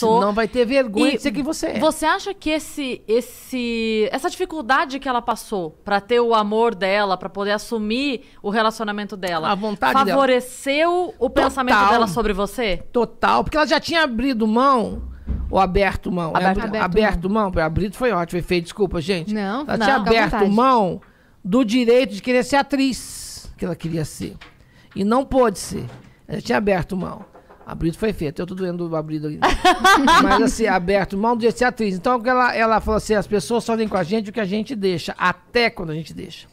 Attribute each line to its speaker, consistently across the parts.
Speaker 1: sou. Não vai ter vergonha e de ser quem você é. Você acha que esse, esse, essa dificuldade que ela passou para ter o amor dela, para poder assumir o relacionamento dela, a vontade favoreceu dela. o Total. pensamento dela sobre você? Total, porque ela já tinha abrido mão ou aberto mão? Né? Aberto, é, aberto, aberto mão. mão. Abrido foi ótimo, feio, desculpa, gente. Não, Ela não, tinha aberto mão do direito de querer ser atriz que ela queria ser. E não pôde ser. Ela tinha aberto mão. Abrido foi feito, eu tô doendo o abrido aqui. Mas assim, aberto, mão de ser atriz. Então ela, ela falou assim: as pessoas só vêm com a gente o que a gente deixa, até quando a gente deixa.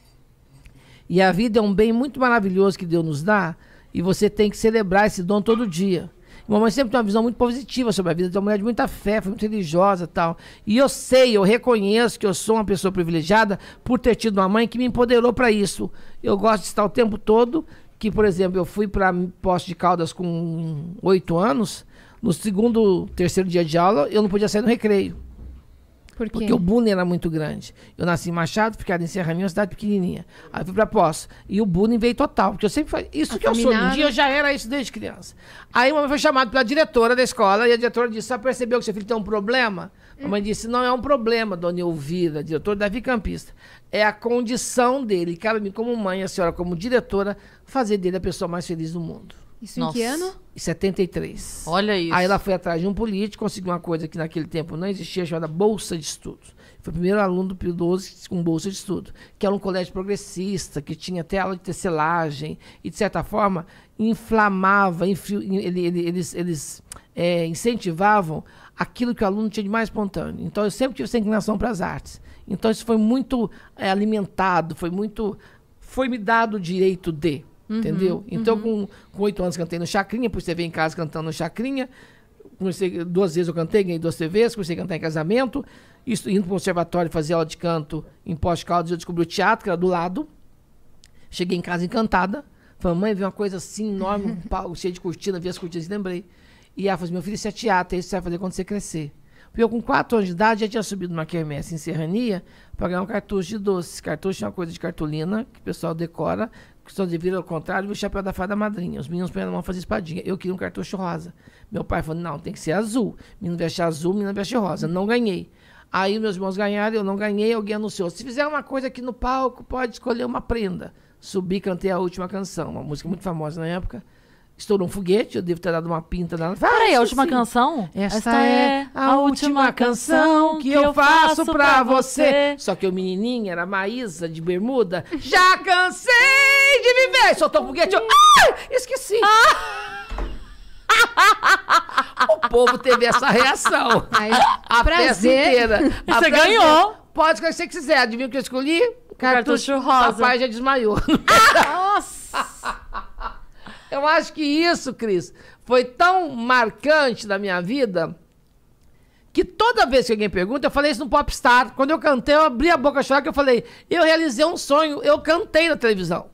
Speaker 1: E a vida é um bem muito maravilhoso que Deus nos dá, e você tem que celebrar esse dom todo dia. Mamãe sempre tem uma visão muito positiva sobre a vida, tem uma mulher de muita fé, foi muito religiosa e tal. E eu sei, eu reconheço que eu sou uma pessoa privilegiada por ter tido uma mãe que me empoderou para isso. Eu gosto de estar o tempo todo que, por exemplo, eu fui para posse de Caldas com oito anos, no segundo, terceiro dia de aula, eu não podia sair no recreio. Por porque o bullying era muito grande. Eu nasci em Machado, ficava em Serra Minha, uma cidade pequenininha. Aí fui para Poço. E o bullying veio total, porque eu sempre falei, isso que eu sou um dia, eu já era isso desde criança. Aí uma mãe foi chamado pela diretora da escola, e a diretora disse, só percebeu que seu filho tem um problema? Hum. A mãe disse, não é um problema, dona Elvira, diretora da Vicampista. É a condição dele. Cabe-me como mãe, a senhora como diretora, fazer dele a pessoa mais feliz do mundo. Isso Nossa. em que ano? Em 73. Olha isso. Aí ela foi atrás de um político, conseguiu uma coisa que naquele tempo não existia, chamada Bolsa de Estudos. Foi o primeiro aluno do Pio 12 com bolsa de estudo, que era um colégio progressista, que tinha até aula de tecelagem, e de certa forma inflamava, ele, ele, eles, eles é, incentivavam aquilo que o aluno tinha de mais espontâneo. Então eu sempre tive essa inclinação para as artes. Então isso foi muito é, alimentado, foi muito. foi me dado o direito de. Uhum, entendeu? Então, uhum. com oito anos cantei no Chacrinha, por TV em casa cantando no Chacrinha. Comecei, duas vezes eu cantei, ganhei duas TVs, comecei a cantar em casamento. Isso, indo para o conservatório fazer aula de canto em pós-caldas, eu descobri o teatro, que era do lado. Cheguei em casa encantada. Falei, mãe, vi uma coisa assim enorme, um palco cheio de cortina, vi as cortinas e lembrei. E ela falou assim, meu filho, isso é teatro, é isso que você vai fazer quando você crescer. Porque eu, com quatro anos de idade, já tinha subido numa quermesse em Serrania para ganhar um cartucho de doces. Cartucho é uma coisa de cartolina que o pessoal decora, questão de vir ao contrário, o chapéu da fada madrinha. Os meninos põem a mão fazer espadinha. Eu queria um cartucho rosa. Meu pai falou: não, tem que ser azul. Menino veste azul, menina veste rosa. Não ganhei. Aí meus irmãos ganharam, eu não ganhei, alguém anunciou. Se fizer uma coisa aqui no palco, pode escolher uma prenda. Subi, cantei a última canção, uma música muito famosa na época. Estourou um foguete, eu devo ter dado uma pinta na. Peraí, a última sim. canção? essa é, é a última canção que eu faço pra você. você. Só que o menininho era Maísa de bermuda. Já cansei! de viver! Soltou o foguete. Ah, esqueci. Ah. O povo teve essa reação. Ai, a prazer. inteira. A você ganhou. Pode escolher você quiser. Adivinha o que eu escolhi? Cartucho, Cartucho rosa. Papai já desmaiou. Ah! nossa! Eu acho que isso, Cris, foi tão marcante da minha vida que toda vez que alguém pergunta, eu falei isso no Popstar. Quando eu cantei, eu abri a boca chorar que eu falei, eu realizei um sonho, eu cantei na televisão.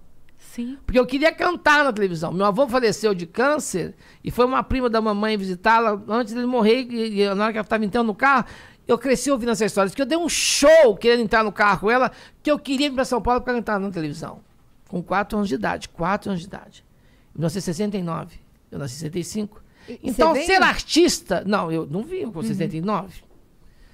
Speaker 1: Sim. Porque eu queria cantar na televisão. Meu avô faleceu de câncer e foi uma prima da mamãe visitá-la antes dele morrer. E, e, na hora que ela estava entrando no carro, eu cresci ouvindo essa história. Que eu dei um show querendo entrar no carro com ela, que eu queria ir para São Paulo para cantar na televisão. Com quatro anos de idade. quatro anos de idade. Em 1969. Eu nasci em 65. E, então, ser artista. Não, eu não vi com uhum. 69.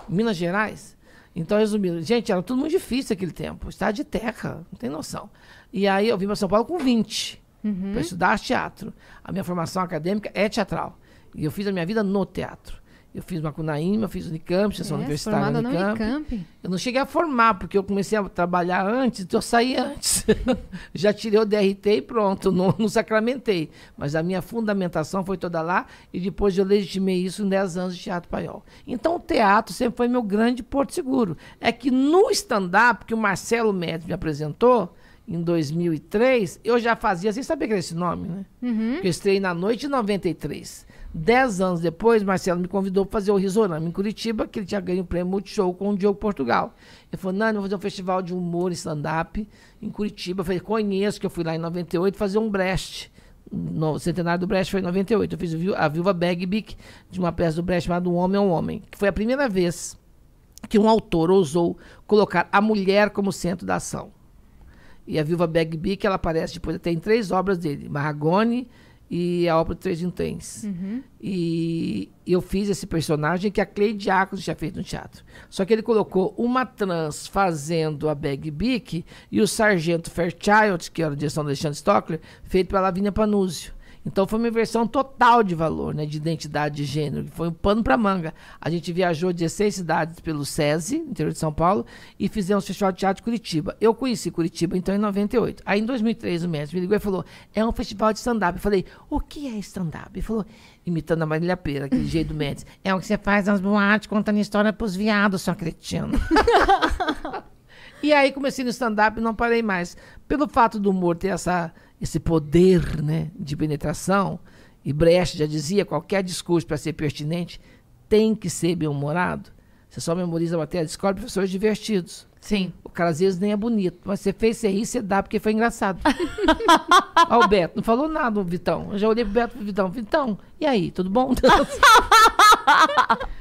Speaker 1: Minas Gerais. Então, resumindo, gente, era tudo muito difícil naquele tempo. Estava de terra, não tem noção. E aí eu vim para São Paulo com 20, uhum. para estudar teatro. A minha formação acadêmica é teatral. E eu fiz a minha vida no teatro. Eu fiz Macunaíma, fiz Unicamp, sessão é, universitária Unicamp. Unicamp. Eu não cheguei a formar, porque eu comecei a trabalhar antes, então eu saí antes. Já tirei o DRT e pronto, não, não, sacramentei. Mas a minha fundamentação foi toda lá, e depois eu legitimei isso em 10 anos de teatro paiol. Então o teatro sempre foi meu grande porto seguro. É que no stand-up que o Marcelo Médio me apresentou, em 2003, eu já fazia, sem saber que era esse nome, né? Uhum. eu estrei na noite de 93. Dez anos depois, Marcelo me convidou para fazer o Risorama em Curitiba, que ele tinha ganho o prêmio Multishow com o Diogo Portugal. Ele falou, Nani, vou fazer um festival de humor e stand-up em Curitiba. Eu falei, conheço, que eu fui lá em 98 fazer um Brecht. No centenário do Brecht foi em 98. Eu fiz a Viúva Bagbic de uma peça do Brecht chamada Um Homem é um Homem, que foi a primeira vez que um autor ousou colocar a mulher como centro da ação. E a Viúva Bagbic, ela aparece depois até em três obras dele, Marragone, e a obra do Três Intens. Uhum. E eu fiz esse personagem que a Cleide Diácono tinha feito no teatro. Só que ele colocou uma trans fazendo a Bag Bic e o Sargento Fairchild, que era a direção do Alexandre Stockler, feito pela Lavínia Panúzio. Então foi uma inversão total de valor, né, de identidade de gênero, foi um pano para manga. A gente viajou 16 cidades pelo SESI, interior de São Paulo, e fizemos o Festival de Teatro de Curitiba. Eu conheci Curitiba então em 98. Aí em 2003 o mestre me ligou e falou: "É um festival de stand up". Eu falei: "O que é stand up?". Ele falou: imitando a Marília Pera, aquele jeito do Mendes. É o que você faz nas boates contando história pros viados, sua cretino. e aí comecei no stand up e não parei mais. Pelo fato do humor ter essa esse poder né, de penetração, e Brecht já dizia, qualquer discurso para ser pertinente tem que ser bem-humorado. Você só memoriza a matéria, escola professores divertidos. Sim. O cara às vezes nem é bonito, mas você fez, você ri, você dá, porque foi engraçado. Alberto o Beto, não falou nada, o Vitão. Eu já olhei pro Beto pro Vitão, Vitão, e aí, tudo bom?